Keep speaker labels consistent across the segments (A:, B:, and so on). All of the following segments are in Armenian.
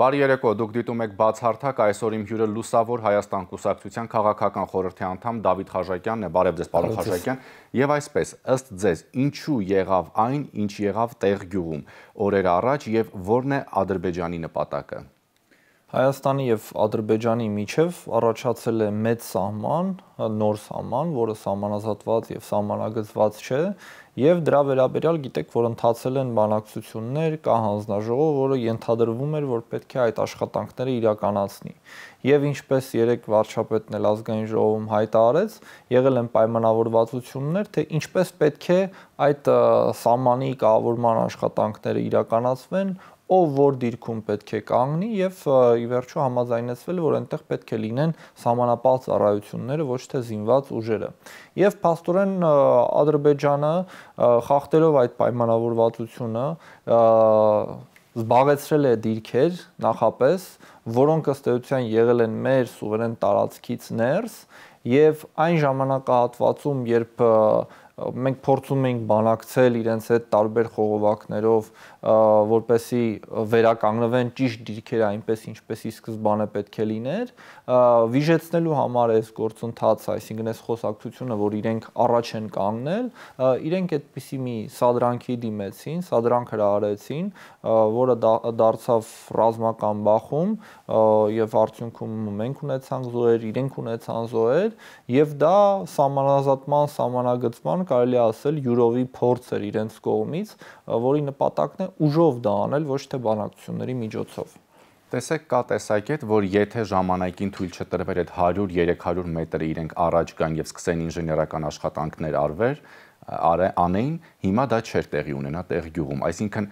A: Բարի երեկո, դուք դիտում եք բացարթակ, այսօր իմ հյուրը լուսավոր Հայաստան կուսակցության քաղաքական խորհրդի անդամ Դավիթ Խաժակյանն է, բարև ձեզ, պարոն Խաժակյան։ Եվ այսպես, ըստ ձեզ, ինչու եղավ այն, ինչ եղավ տեղ գյուղում օրեր առաջ եւ ո՞րն է Ադրբեջանի նպատակը։
B: Հայաստանի եւ Ադրբեջանի միջև առաջացել է մեծ սահման, նոր սահման, որը սահմանազատված եւ սահմանագծված չէ, Եվ դրա վերաբերյալ գիտեք, որ ընթացել են բանակցություններ, կա հանձնաժողով, որը ենթադրվում էր, որ պետք է այդ աշխատանքները իրականացնի։ Եվ ինչպես երեք վարչապետն էլ ազգային ժողովում հայտարարեց, եղել են պայմանավորվածություններ, թե ինչպես պետք է այդ սահմանի կառավարման աշխատանքները իրականացվեն, ով որ դիրքում պետք է կանգնի եւ ի վերջո համաձայնեցվել, որ այնտեղ պետք է լինեն համանապահ ծառայությունները, ոչ թե զինված ուժերը։ Եվ փաստորեն Ադրբեջանը խախտելով այդ պայմանավորվածությունը զբաղեցրել է դիրքեր նախապես, որոնք ըստ էության եղել են մեր սուվերեն տարածքից ներս եւ այն ժամանակահատվածում, երբ և, մենք փորձում ենք բանակցել իրենց հետ տարբեր խողովակներով, որպեսի վերականգնվեն ճիշտ դիրքերը այնպես ինչպեսի սկզբանը պետք է լիներ, վիժեցնելու համար այս գործընթացը, այսինքն այս խոսակցությունը, որ իրենք առաջ են կանգնել, իրենք այդպիսի մի սադրանքի դիմեցին, սադրանք հրարեցին, որը դարձավ ռազմական բախում եւ արդյունքում մենք ունեցանք զոհեր, իրենք ունեցան զոհեր եւ դա սահմանազատման, սահմանագծման ուսման կարելի ասել յուրովի փորձ էր իրենց կողմից, որի նպատակն է ուժով դա անել, ոչ թե բանակցությունների միջոցով։
A: Տեսեք, կա տեսակետ, որ եթե ժամանակին թույլ չտրվեր այդ 100-300 մետրը իրենք առաջ գան եւ սկսեն ինժեներական աշխատանքներ արվել, անեին, հիմա դա չէր տեղի ունենա տեղ գյուղում։ Այսինքն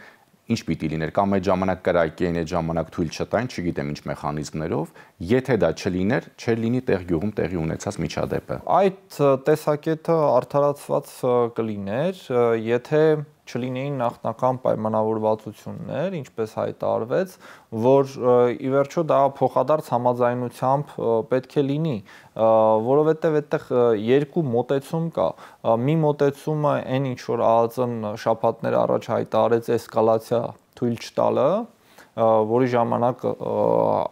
A: ինչ պիտի լիներ կամ այդ ժամանակ կրակեին, այդ ժամանակ թույլ չտային, չգիտեմ ինչ մեխանիզմներով, եթե դա չլիներ, չէր լինի տեղ գյուղում տեղի ունեցած միջադեպը։
B: Այդ տեսակետը արդարացված կլիներ, եթե չլինեին նախնական պայմանավորվածություններ, ինչպես հայտարարվեց, որ ի վերջո դա փոխադարձ համաձայնությամբ պետք է լինի, որովհետև այդտեղ երկու մոտեցում կա։ Մի մոտեցումը այն ինչ որ ԱԱԾ-ն շաբաթներ առաջ հայտարարեց էսկալացիա թույլ չտալը, որի ժամանակ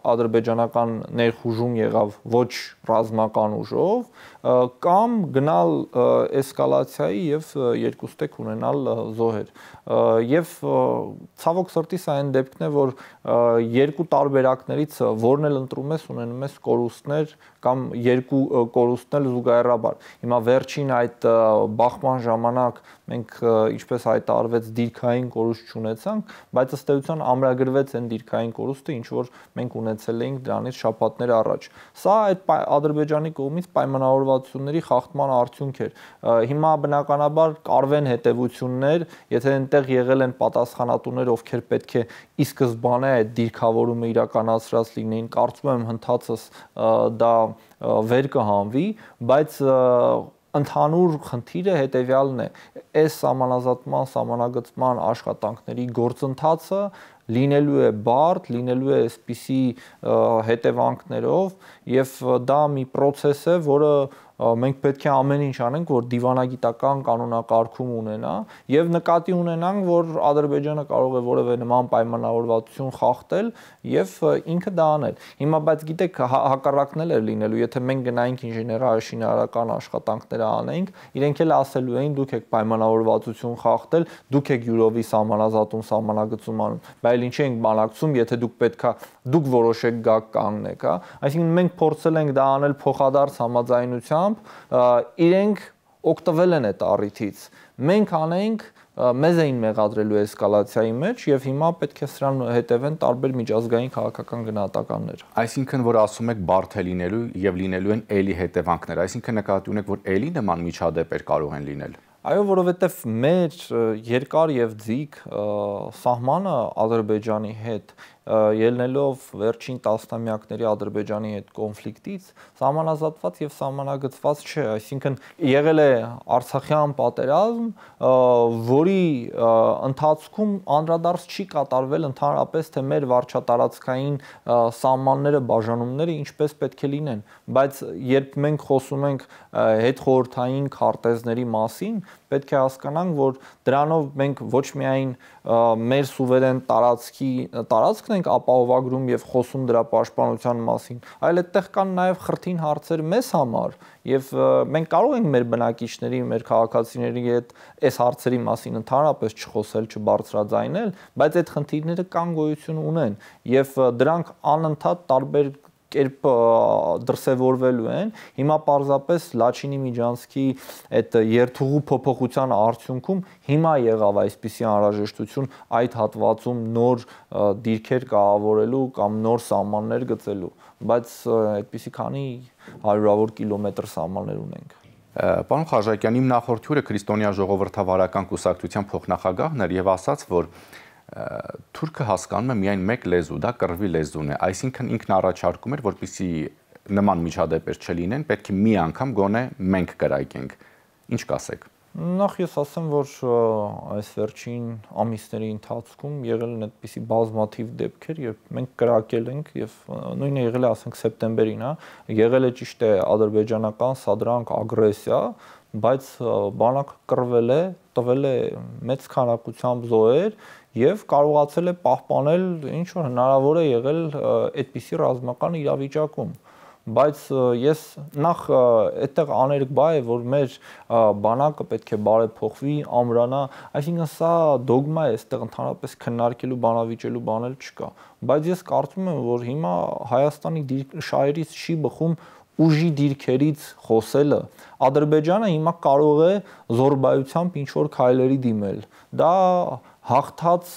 B: ադրբեջանական ներխուժում եղավ ոչ ռազմական ուժով, կամ գնալ էսկալացիայի եւ երկուստեք ունենալ զոհեր։ Եվ ցավոք սրտի սա այն դեպքն է, որ երկու տարբերակներից որն էլ ընտրում ես, ունենում ես կորուստներ կամ երկու կորուստն էլ զուգահեռաբար։ Հիմա վերջին այդ բախման ժամանակ մենք ինչպես հայտարարվեց դիրքային կորուստ չունեցանք, բայց ըստ էության ամրագրվեց այն դիրքային կորուստը, ինչ որ մենք ունեցել էինք դրանից շաբաթներ առաջ։ Սա այդ Ադրբեջանի կողմից պայմանավորված հարաբերվածությունների խախտման արդյունք էր։ Հիմա բնականաբար կարվեն հետևություններ, եթե այնտեղ եղել են պատասխանատուներ, ովքեր պետք է ի սկզբանե այդ դիրքավորումը իրականացրած լինեին, կարծում եմ հնդածս դա վեր կհանվի, բայց ընդհանուր խնդիրը հետևյալն է այս համանազատման, համանագծման աշխատանքների գործընթացը լինելու է բարդ, լինելու է այսպիսի հետևանքներով եւ դա մի process է, որը մենք պետք է ամեն ինչ անենք, որ դիվանագիտական կանոնակարգում ունենա եւ նկատի ունենանք, որ Ադրբեջանը կարող է որևէ նման պայմանավորվածություն խախտել եւ ինքը դա անել։ Հիմա բայց գիտեք հակառակն էլ է լինելու, եթե մենք գնայինք ինժեներաշինարական աշխատանքները անենք, իրենք էլ ասելու էին դուք եք պայմանավորվածություն խախտել, դուք եք յուրովի սահմանազատում, սահմանագծում անում, բայց ինչի ենք բանակցում, եթե դուք պետքա դուք որոշեք գակ կանգնեք, հա։ Այսինքն մենք փորձել ենք դա անել փոխադարձ համաձայնությամբ ճշմարտությամբ իրենք օգտվել են այդ առիթից։ Մենք անենք մեզ էին մեղադրելու էսկալացիայի մեջ եւ հիմա պետք է սրան հետևեն տարբեր միջազգային քաղաքական
A: գնահատականներ։ Այսինքն որ ասում եք բարդ է լինելու եւ լինելու են էլի հետևանքներ, այսինքն նկատի ունեք որ էլի նման միջադեպեր կարող են լինել։
B: Այո, որովհետեւ մեր երկար եւ ձիգ սահմանը Ադրբեջանի հետ ելնելով վերջին տասնամյակների Ադրբեջանի հետ կոնֆլիկտից համանազատված եւ համանագծված չէ, այսինքն եղել է Արցախյան պատերազմ, որի ընթացքում անդրադարձ չի կատարվել ընդհանրապես թե մեր վարչատարածքային սահմանները, բաժանումները ինչպես պետք է լինեն, բայց երբ մենք խոսում ենք հետխորհրդային քարտեզների մասին, պետք է հասկանանք, որ դրանով մենք ոչ միայն մեր սուվերեն տարածքի տարածքն ենք ապահովագրում եւ խոսում դրա պաշտպանության մասին, այլ այդտեղ կան նաեւ խրթին հարցեր մեզ համար եւ մենք կարող ենք մեր բնակիչների, մեր քաղաքացիների հետ այս հարցերի մասին ընդհանրապես չխոսել, չբարձրաձայնել, բայց այդ խնդիրները կան գոյություն ունեն եւ դրանք անընդհատ տարբեր կերպ դրսևորվելու են։ Հիմա պարզապես Լաչինի Միջանցքի այդ երթուղու փոփոխության արդյունքում հիմա եղավ այսպիսի անհրաժեշտություն այդ հատվածում նոր դիրքեր կառավարելու կամ նոր սահմաններ գծելու, բայց այդպիսի քանի հարյուրավոր կիլոմետր սահմաններ ունենք։
A: Պարոն Խարժակյան, իմ նախորդ հյուրը քրիստոնյա ժողովրդավարական կուսակցության փոխնախագահն էր եւ ասաց, որ Թուրքը հասկանում է միայն մեկ լեզու, դա կռվի լեզուն է, այսինքն ինքն առաջարկում էր, որպիսի նման միջադեպեր չլինեն, պետք է մի անգամ գոնե մենք կրակենք։ Ինչ կասեք։
B: Նախ ես ասեմ, որ այս վերջին ամիսների ընթացքում եղել են այդպիսի բազմաթիվ դեպքեր, երբ մենք կրակել ենք եւ նույնը եղել է, ասենք, սեպտեմբերին, հա, եղել է ճիշտ է ադրբեջանական սադրանք, ագրեսիա, բայց բանակը կրվել է, տվել է մեծ քանակությամբ զոհեր եւ կարողացել է պահպանել ինչ որ հնարավոր է եղել այդպիսի ռազմական իրավիճակում բայց ես նախ այդտեղ աներկբա է որ մեր բանակը պետք է բարեփոխվի, ամրանա, այսինքն սա դոգմա է, այստեղ ընդհանրապես քննարկելու, բանավիճելու բան էլ չկա։ Բայց ես կարծում եմ, որ հիմա Հայաստանի շահերից չի բխում ուժի դիրքերից խոսելը Ադրբեջանը հիմա կարող է զորբայությամբ ինչ որ քայլերի դիմել։ Դա հաղթած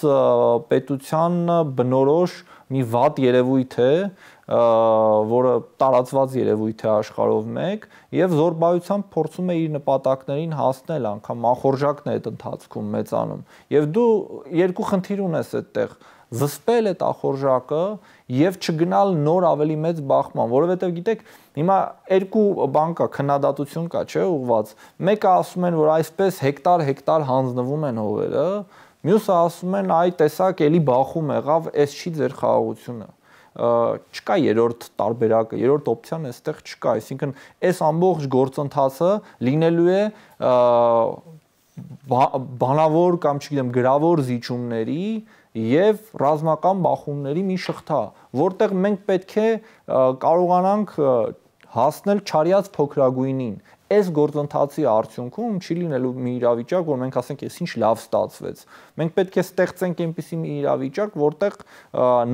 B: պետության բնորոշ մի վատ երևույթ է, որը տարածված երևույթ է աշխարհով մեկ եւ զորբայությամբ փորձում է իր նպատակներին հասնել, անկամ ախորժակն է այդ ընթացքում մեծանում։ Եվ դու երկու խնդիր ունես այդտեղ՝ զսպել այդ ախորժակը եւ չգնալ նոր ավելի մեծ բախման, որովհետեւ գիտեք, հիմա երկու բան կա, քննադատություն կա, չէ՞, ուղված։ Մեկը ասում են, որ այսպես հեկտար-հեկտար հանձնվում են հողերը, մյուսը ասում են, այ տեսակ, էլի բախում եղավ, այս չի ձեր խաղաղությունը չկա երրորդ տարբերակը, երրորդ օպցիան այստեղ չկա, այսինքն այս ամբողջ գործընթացը լինելու է բանավոր կամ չգիտեմ գրավոր զիջումների եւ ռազմական բախումների մի շղթա, որտեղ մենք պետք է կարողանանք հասնել չարյած փոքրագույնին։ Այս գործընթացի արդյունքում չի լինելու մի իրավիճակ, որ մենք ասենք, ես ինչ լավ ստացվեց։ Մենք պետք է ստեղծենք այնպիսի մի իրավիճակ, որտեղ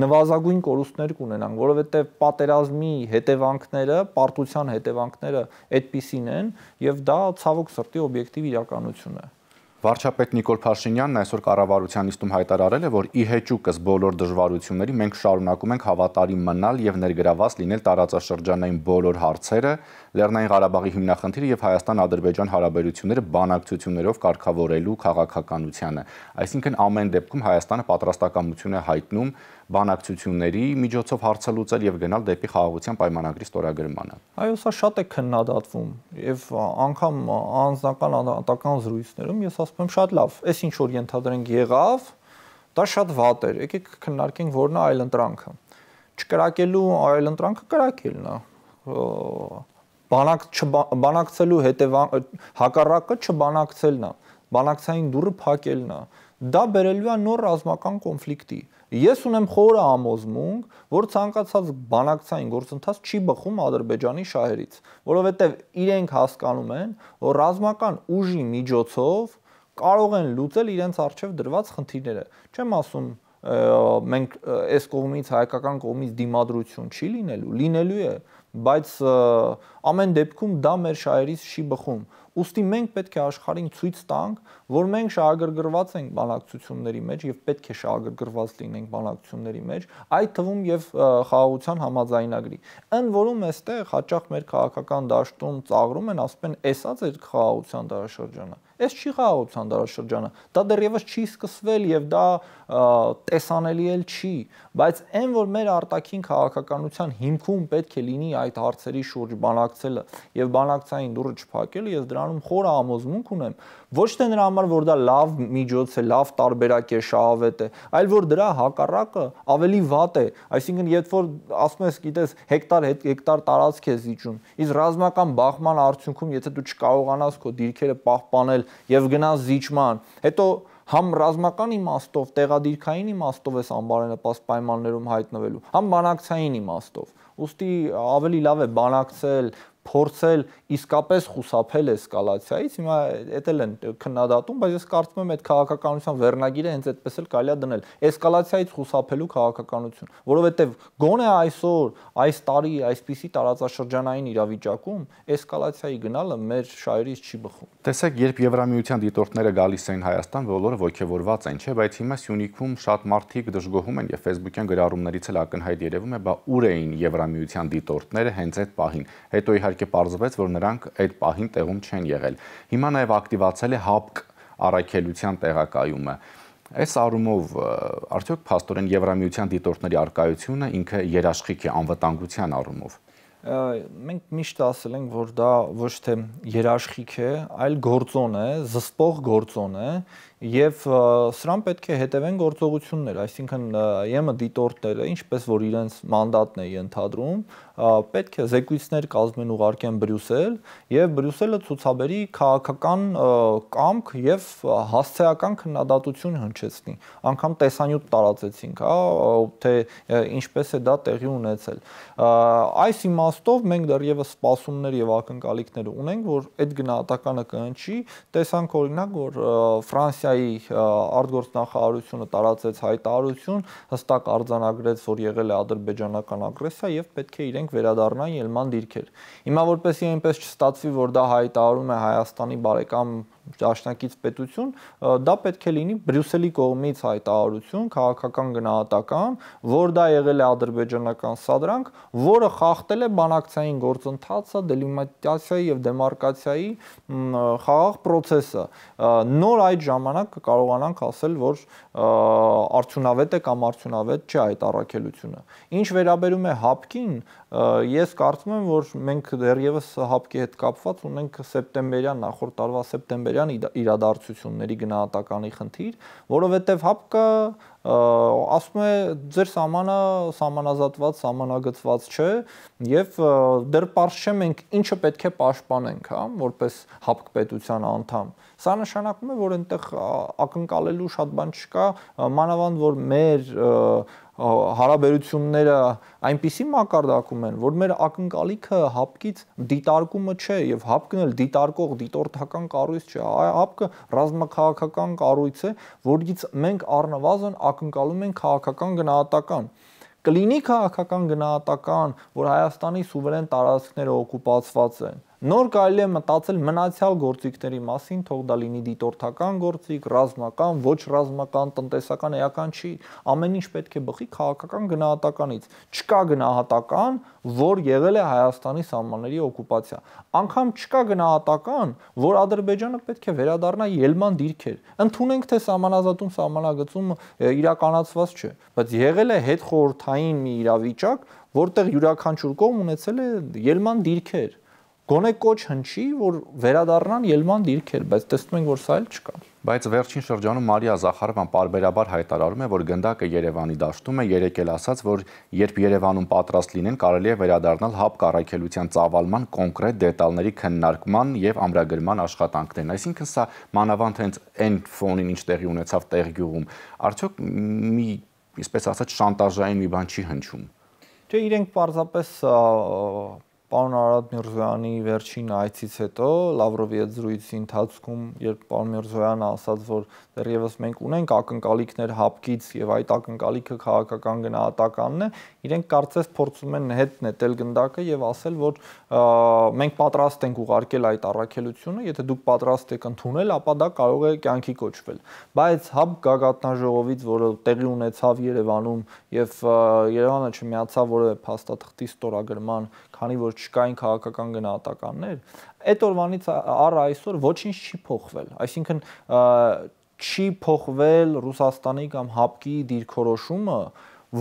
B: նվազագույն կորուստներ կունենանք, որովհետև պատերազմի հետևանքները, պարտության հետևանքները այդպիսին են, եւ դա ցավոք սրտի օբյեկտիվ իրականություն է։
A: Վարչապետ Նիկոլ Փաշինյանն այսօր կառավարության իստում հայտարարել է, որ ի հեճուկս բոլոր դժվարությունների մենք շարունակում ենք հավատարիմ մնալ եւ ներգրաված լինել տարածաշրջանային բոլոր հարցերը, Լեռնային Ղարաբաղի հիմնախնդիրը եւ Հայաստան-Ադրբեջան հարաբերությունները բանակցություններով կարգավորելու քաղաքականությունը։ Այսինքն ամեն դեպքում Հայաստանը պատրաստակամություն է հայտնում բանակցությունների միջոցով հարցը լուծել եւ գնալ դեպի խաղաղության պայմանագրի ստորագրմանը։
B: Այո, սա շատ է քննադատվում եւ անգամ անձնական անհատական զրույցներում ես ասում եմ շատ լավ, այս ինչ որ ենթադրենք եղավ, դա շատ վատ էր։ Եկեք քննարկենք որն է այլընտրանքը։ Չկրակելու այլընտրանքը կրակելն է։ Բանակ չբանակցելու հետևան հակառակը չբանակցելն է։ Բանակցային դուրը փակելն է։ Դա բերելու է նոր ռազմական կոնֆլիկտի։ Ես ունեմ խորը համոզմունք, որ ցանկացած բանակցային գործընթաց չի բխում Ադրբեջանի շահերից, որովհետև իրենք հասկանում են, որ ռազմական ուժի միջոցով կարող են լուծել իրենց արջև դրված խնդիրները։ Չեմ ասում մենք այս կողմից հայկական կողմից դիմադրություն չի լինելու, լինելու է, բայց ամեն դեպքում դա մեր շահերից չի բխում։ Ոստի մենք պետք է աշխարհին ցույց տանք, որ մենք շահագրգռված ենք բանակցությունների մեջ եւ պետք է շահագրգռված լինենք բանակցությունների մեջ, այդ թվում եւ խաղաղության համաձայնագրի։ Ընդ որում էստեղ հաճախ մեր քաղաքական դաշտում ծաղրում են, ասում են, «Էսած է խաղաղության դարաշրջանը»։ Էս չի խաղաղության դարաշրջանը։ Դա դեռևս չի սկսվել եւ դա տեսանելի էլ չի, բայց այն որ մեր արտաքին քաղաքականության հիմքում պետք է լինի այդ հարցերի շուրջ բանակցելը եւ բանակցային դուրը չփակելը, ես դրանում խորը ամոզմունք ունեմ։ Ոչ թե նրա համար համար, որ դա լավ միջոց է, լավ տարբերակ է, շահավետ է, այլ որ դրա հակառակը ավելի վատ է։ Այսինքն, երբ որ ասում ես, գիտես, հեկտար հետ հեկտար տարածք է զիջում, իսկ ռազմական բախման արդյունքում, եթե դու չկարողանաս քո դիրքերը պահպանել եւ գնաս զիջման, հետո համ ռազմական իմաստով, տեղադիրքային իմաստով ես անբարենպաստ պայմաններում հայտնվելու, համ բանակցային իմաստով։ Ոստի ավելի լավ է բանակցել, փորձել իսկապես խուսափել էսկալացիայից։ Հիմա դա էլ են քննադատում, բայց ես կարծում եմ այդ քաղաքականության վերնագիրը հենց այդպես էլ կարելի է դնել։ Էսկալացիայից խուսափելու քաղաքականություն, որովհետև գոնե այսօր, այս տարի, այսպիսի տարածաշրջանային իրավիճակում էսկալացիայի գնալը մեր շահերից չի բխում։
A: Տեսեք, երբ Եվրամիության դիտորդները գալիս էին Հայաստան, բոլորը ողջևորված են, չէ՞, բայց հիմա Սյունիքում շատ մարդիկ դժգոհում են եւ Facebook-յան գրառումներից էլ ակնհայտ երևում է, բա ուր էին Եվրամիության դիտորդները հենց այդ պահին։ Հետո իհարկե իհարկե պարզվեց, որ նրանք այդ պահին տեղում չեն եղել։ Հիմա նաև ակտիվացել է ՀԱՊԿ առաքելության տեղակայումը։ Այս առումով արդյոք փաստորեն Եվրամիության դիտորդների արկայությունը ինքը երաշխիք է անվտանգության առումով
B: մենք միշտ ասել ենք, որ դա ոչ թե երաշխիք է, այլ գործոն է, զսպող գործոն է, եւ սրան պետք է հետևեն գործողություններ, այսինքն ԵՄ դիտորդները, ինչպես որ իրենց մանդատն է ընդհանրում, պետք է զեկույցներ կազմեն ուղարկեն Բրյուսել եւ Բրյուսելը ցուցաբերի քաղաքական կամք եւ հասցեական քննադատություն հնչեցնի։ Անկամ տեսանյութ տարածեցինք, հա, թե ինչպես է դա տեղի ունեցել։ Այս իմաստով մենք դեռևս սպասումներ եւ ակնկալիքներ ունենք, որ այդ գնահատականը կհնչի։ Տեսանք օրինակ, որ Ֆրանսիայի արտգործնախարարությունը տարածեց հայտարարություն, հստակ արձանագրեց, որ եղել է ադրբեջանական ագրեսիա եւ պետք է իրենք մենք վերադառնանք ելման դիրքեր։ Հիմա որպեսի այնպես չստացվի, որ դա հայտարարում է Հայաստանի բարեկամ աշնակից պետություն, դա պետք է լինի Բրյուսելի կողմից հայտարարություն, քաղաքական գնահատական, որ դա եղել է ադրբեջանական սադրանք, որը խախտել է բանակցային գործընթացը, դելիմիտացիայի եւ դեմարկացիայի խաղաղ process-ը։ Նոր այդ ժամանակ կարողանանք ասել, որ արդյունավետ է կամ արդյունավետ չէ այդ առաքելությունը։ Ինչ վերաբերում է հապկին, ես կարծում եմ, որ մենք դեռևս հապկի հետ կապված ունենք սեպտեմբերյան նախորդ տարվա սեպտեմբերյան Ղարաբաղյան իրադարձությունների գնահատականի խնդիր, որովհետև ՀԱՊԿ-ը ասում է ձեր սամանը սամանազատված, սամանագծված չէ եւ դեռ པարզ չէ մենք ինչը պետք է պաշտպանենք, հա, որպես ՀԱՊԿ պետության անդամ։ Սա նշանակում է, որ այնտեղ ակնկալելու շատ բան չկա, մանավանդ որ մեր և, հարաբերությունները այնպիսի մակարդակում են, որ մեր ակնկալիքը հապկից դիտարկումը չէ եւ հապկն էլ դիտարկող դիտորդական կառույց չէ, հապկը ռազմաքաղաքական կառույց է, որից մենք առնվազն ակնկալում ենք քաղաքական գնահատական կլինի քաղաքական գնահատական, որ Հայաստանի սուվերեն տարածքները օկուպացված են Նոր կարելի է մտածել մնացյալ գործիքների մասին, թող դա լինի դիտորդական գործիք, ռազմական, ոչ ռազմական, տնտեսական, էական չի, ամեն ինչ պետք է բխի քաղաքական գնահատականից։ Չկա գնահատական, որ եղել է Հայաստանի սահմանների օկուպացիա։ Անկամ չկա գնահատական, որ Ադրբեջանը պետք է վերադառնա ելման դիրքեր։ Ընթունենք թե սահմանազատում սահմանագծում իրականացված չէ, բայց եղել է հետ խորթային մի իրավիճակ, որտեղ յուրաքանչյուր կողմ ունեցել է ելման դիրքեր Գոնե կոչ հնչի, որ
A: վերադառնան ելման դիրքեր, բայց տեսնում ենք, որ սա էլ չկա։ Բայց վերջին շրջանում Մարիա Զախարովան parberabar հայտարարում է, որ գնդակը Երևանի դաշտում է, երեք էլ ասաց, որ երբ Երևանում պատրաստ լինեն, կարելի է վերադառնալ հապ կառակելության ծավալման կոնկրետ դետալների քննարկման եւ ամրագրման աշխատանքներին։ Այսինքն սա մանավանդ հենց այն ֆոնին, ինչ տեղի ունեցավ տեղյուղում, արդյոք մի, այսպես ասած, շանտաժային մի բան չի հնչում։
B: Չէ, իրենք պարզապես պարոն Արադ Միրզոյանի վերջին այցից հետո Լավրովի հետ զրույցի ընթացքում, երբ պարոն Միրզոյանը ասաց, որ դեռևս մենք ունենք ակնկալիքներ հապկից եւ այդ ակնկալիքը քաղաքական գնահատականն է, իրենք կարծես փորձում են հետ նետել գնդակը եւ ասել, որ մենք պատրաստ ենք ուղարկել այդ առաքելությունը, եթե դուք պատրաստ եք ընդունել, ապա դա կարող է կյանքի կոչվել։ Բայց հապ գագաթնաժողովից, որը տեղի ունեցավ Երևանում եւ Երևանը չմիացավ որևէ փաստաթղթի ստորագրման քանի որ չկային քաղաքական գնահատականներ, այդ օրվանից առ այսօր ոչինչ չի փոխվել։ Այսինքն չի փոխվել Ռուսաստանի կամ ՀԱՊԿ-ի դիրքորոշումը,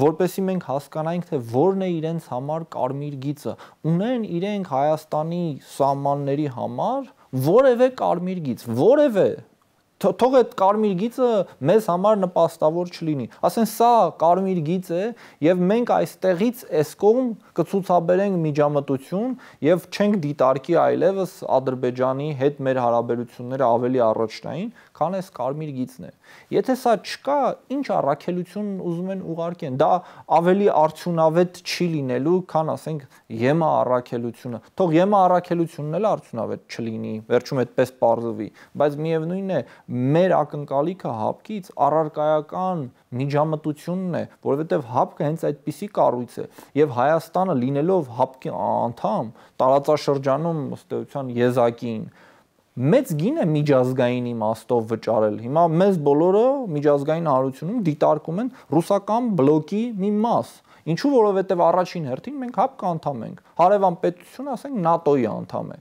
B: որպեսի մենք հասկանանք, թե որն է իրենց համար կարմիր գիծը։ Ունեն իրենք Հայաստանի սահմանների համար որևէ կարմիր գիծ, որևէ թող այդ կարմիր գիծը մեզ համար նպաստավոր չլինի։ Ասեն սա կարմիր գիծ է եւ մենք այստեղից այս կողմ կցուցաբերենք միջամտություն եւ չենք դիտարկի այլևս Ադրբեջանի հետ մեր հարաբերությունները ավելի առաջնային, քան էս կարմիր գիծն է։ Եթե սա չկա, ինչ առաքելություն ուզում են ուղարկեն։ Դա ավելի արդյունավետ չի լինելու, քան ասենք ԵՄԱ առաքելությունը։ Թող ԵՄԱ առաքելությունն էլ արդյունավետ չլինի, վերջում այդպես པարզվի, բայց միևնույնն է, մեր ակնկալիքը հապկից առարկայական միջամտությունն է, որովհետև հապկը հենց այդպիսի կառույց է եւ Հայաստանը լինելով հապկի անդամ տարածաշրջանում ըստ էության եզակին մեծ գինը միջազգային իմաստով վճարել։ Հիմա մեզ բոլորը միջազգային հարությունում դիտարկում են ռուսական բլոկի մի մաս։ Ինչու որովհետև առաջին հերթին մենք ՀԱՊԿ անդամ ենք։ Հարևան պետությունը, ասենք, ՆԱՏՕ-ի անդամ է։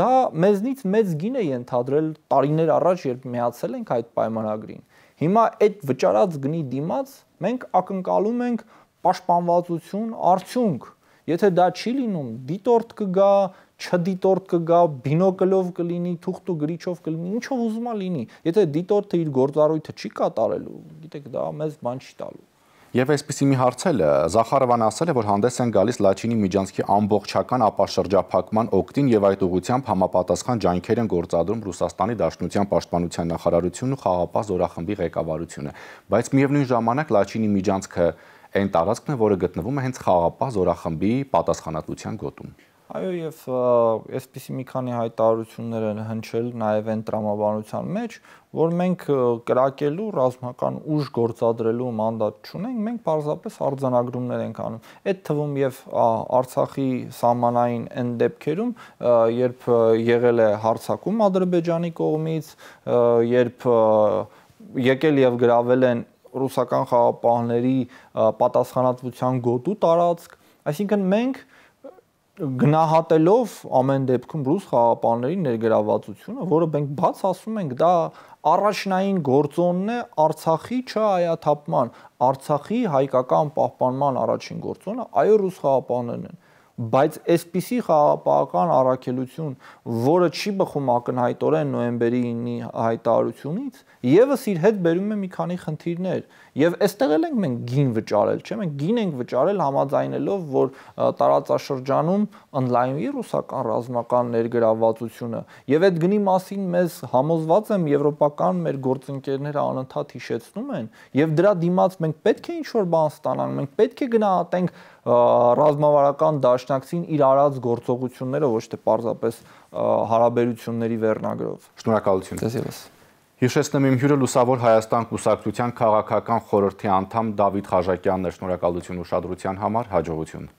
B: Դա մեզնից մեծ գին է ենթադրել տարիներ առաջ, երբ միացել ենք այդ պայմանագրին։ Հիմա այդ վճարած գնի դիմաց մենք ակնկալում ենք պաշտպանվածություն, արդյունք։ Եթե դա չի լինում, դիտորդ կգա, չդիտորդ կգա, բինոկլով կլինի, թուղթ ու գրիչով կլինի, ինչով ուզում է լինի։ Եթե դիտորդը իր գործառույթը չի կատարելու, գիտեք, դա մեզ բան չի տալու։
A: Եվ այսպեսի մի հարց էլ Զախարովան ասել է, որ հանդես են գալիս Լաչինի միջանցքի ամբողջական ապաշրջափակման օկտին եւ այդ ուղությամբ համապատասխան ջանքեր են գործադրում Ռուսաստանի Դաշնության Պաշտպանության նախարարությունն ու խաղապահ զորախմբի ղեկավարությունը։ Բայց միևնույն ժամանակ Լաչինի միջանցքը այն տարածքն է, որը գտնվում է հենց խաղապահ զորախմբի պատասխանատվության գոտում։
B: Այո, եւ այսպիսի մի քանի հայտարարություններ են հնչել նաեւ այն տրամաբանության մեջ, որ մենք կրակելու ռազմական ուժ գործադրելու մանդատ չունենք, մենք պարզապես արձանագրումներ ենք անում։ Այդ թվում եւ Արցախի սահմանային այն դեպքերում, երբ եղել է հարցակում Ադրբեջանի կողմից, երբ եկել եւ գravel են ռուսական խաղապահների պատասխանատվության գոտու տարածք, այսինքն մենք և, գնահատելով ամեն դեպքում ռուս խաղապանների ներգրավվածությունը, որը մենք բաց ասում ենք, դա առաջնային գործոնն է Արցախի չհայաթափման, Արցախի հայկական պահպանման առաջին գործոնը այո ռուս խաղապաններն են բայց այսպիսի խաղապահական առաքելություն, որը չի բխում ակնհայտորեն նոեմբերի 9-ի հայտարարությունից, եւս իր հետ բերում է մի քանի խնդիրներ, Եվ այստեղ էլ ենք մենք գին վճարել, չէ՞, մենք գին ենք վճարել համաձայնելով, որ տարածաշրջանում online-ի ռուսական ռազմական ներգրավվածությունը եւ այդ գնի մասին մեզ համոզված եմ եվրոպական մեր գործընկերները անընդհատ հիշեցնում են եւ դրա դիմաց մենք պետք է ինչ-որ բան ստանանք, մենք պետք է գնահատենք ռազմավարական դաշնակցին իր արած գործողությունները ոչ թե պարզապես հարաբերությունների
A: վերնագրով։ Շնորհակալություն։ Ձեզ եւս։ Հիշեցնեմ իմ հյուրը Լուսավոր Հայաստան կուսակցության քաղաքական խորհրդի անդամ Դավիթ Խաժակյանն է շնորհակալություն ուշադրության համար հաջողություն։